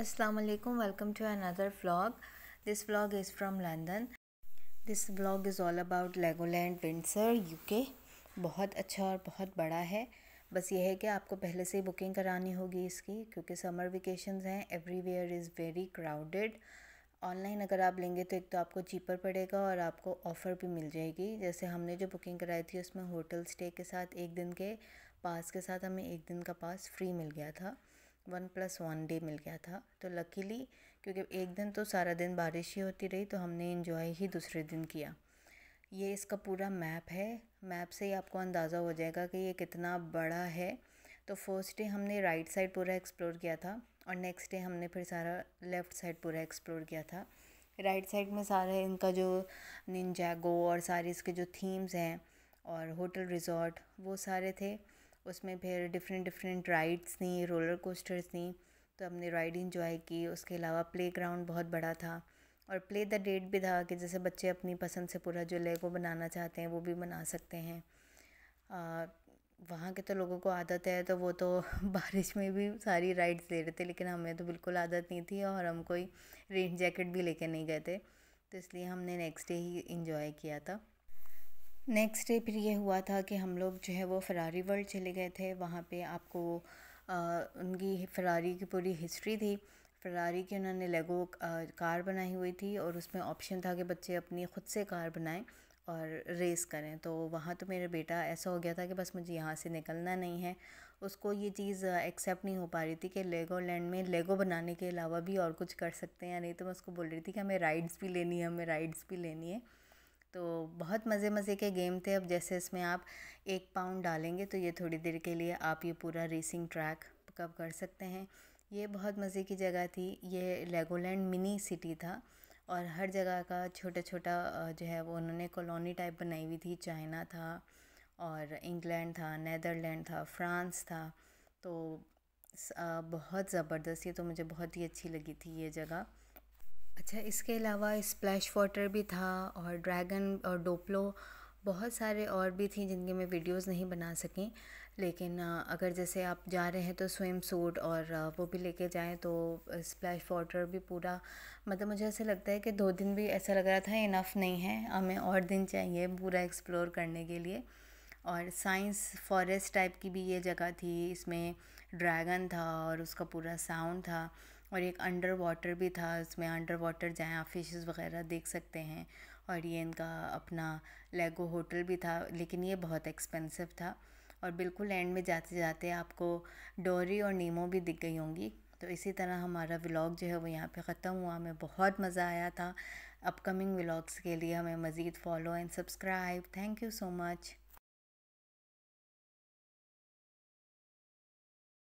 Assalamualaikum welcome to another vlog this vlog is from London this vlog is all about Legoland Windsor UK बहुत अच्छा और बहुत बड़ा है बस ये है कि आपको पहले से ही बुकिंग करानी होगी इसकी क्योंकि समर वेकेशन हैं everywhere is very crowded online अगर आप लेंगे तो एक तो आपको चीपर पड़ेगा और आपको ऑफ़र भी मिल जाएगी जैसे हमने जो बुकिंग कराई थी उसमें होटल स्टे के साथ एक दिन के पास के साथ हमें एक दिन का पास फ्री मिल गया था वन प्लस वन डे मिल गया था तो लकीली क्योंकि एक दिन तो सारा दिन बारिश ही होती रही तो हमने इन्जॉय ही दूसरे दिन किया ये इसका पूरा मैप है मैप से ही आपको अंदाज़ा हो जाएगा कि ये कितना बड़ा है तो फर्स्ट डे हमने राइट साइड पूरा एक्सप्लोर किया था और नेक्स्ट डे हमने फिर सारा लेफ़्ट साइड पूरा एक्सप्लोर किया था राइट साइड में सारे इनका जो निंजागो और सारे इसके जो थीम्स हैं और होटल रिजॉर्ट वो सारे थे उसमें फिर डिफरेंट डिफरेंट राइड्स थी रोलर कोस्टर्स थी तो हमने राइड इंजॉय की उसके अलावा प्ले ग्राउंड बहुत बड़ा था और प्ले द डेट भी था कि जैसे बच्चे अपनी पसंद से पूरा जो लेगो बनाना चाहते हैं वो भी बना सकते हैं वहाँ के तो लोगों को आदत है तो वो तो बारिश में भी सारी राइड्स ले रहे थे लेकिन हमें तो बिल्कुल आदत नहीं थी और हम कोई रेन जैकेट भी लेके नहीं गए थे तो इसलिए हमने नेक्स्ट डे ही इन्जॉय किया था नेक्स्ट डे फिर ये हुआ था कि हम लोग जो है वो फ़रारी वर्ल्ड चले गए थे वहाँ पे आपको आ, उनकी फ़रारी की पूरी हिस्ट्री थी फ़रारी की उन्होंने लेगो कार बनाई हुई थी और उसमें ऑप्शन था कि बच्चे अपनी ख़ुद से कार बनाएं और रेस करें तो वहाँ तो मेरा बेटा ऐसा हो गया था कि बस मुझे यहाँ से निकलना नहीं है उसको ये चीज़ एक्सेप्ट नहीं हो पा रही थी कि लेगो लैंड में लेगो बनाने के अलावा भी और कुछ कर सकते हैं या नहीं तो मैं उसको बोल रही थी कि हमें राइड्स भी लेनी है हमें राइड्स भी लेनी है तो बहुत मज़े मज़े के गेम थे अब जैसे इसमें आप एक पाउंड डालेंगे तो ये थोड़ी देर के लिए आप ये पूरा रेसिंग ट्रैक पिकअप कर सकते हैं ये बहुत मज़े की जगह थी ये लेगोलैंड मिनी सिटी था और हर जगह का छोटा छोटा जो है वो उन्होंने कॉलोनी टाइप बनाई हुई थी चाइना था और इंग्लैंड था नैदरलैंड था फ्रांस था तो बहुत ज़बरदस्त ये तो मुझे बहुत ही अच्छी लगी थी ये जगह अच्छा इसके अलावा स्प्लैश वाटर भी था और ड्रैगन और डोपलो बहुत सारे और भी थी जिनके मैं वीडियोस नहीं बना सकी लेकिन अगर जैसे आप जा रहे हैं तो स्विम सूट और वो भी लेके जाएं तो स्प्लैश वाटर भी पूरा मतलब मुझे ऐसा लगता है कि दो दिन भी ऐसा लग रहा था इनफ नहीं है हमें और दिन चाहिए पूरा एक्सप्लोर करने के लिए और साइंस फॉरेस्ट टाइप की भी ये जगह थी इसमें ड्रैगन था और उसका पूरा साउंड था और एक अंडर वाटर भी था उसमें अंडर वाटर जाएँ आप फिश वगैरह देख सकते हैं और ये इनका अपना लेगो होटल भी था लेकिन ये बहुत एक्सपेंसिव था और बिल्कुल एंड में जाते जाते आपको डोरी और नीमो भी दिख गई होंगी तो इसी तरह हमारा व्लॉग जो है वो यहाँ पे ख़त्म हुआ हमें बहुत मज़ा आया था अपकमिंग व्लॉग्स के लिए हमें मज़ीद follow and subscribe thank you so much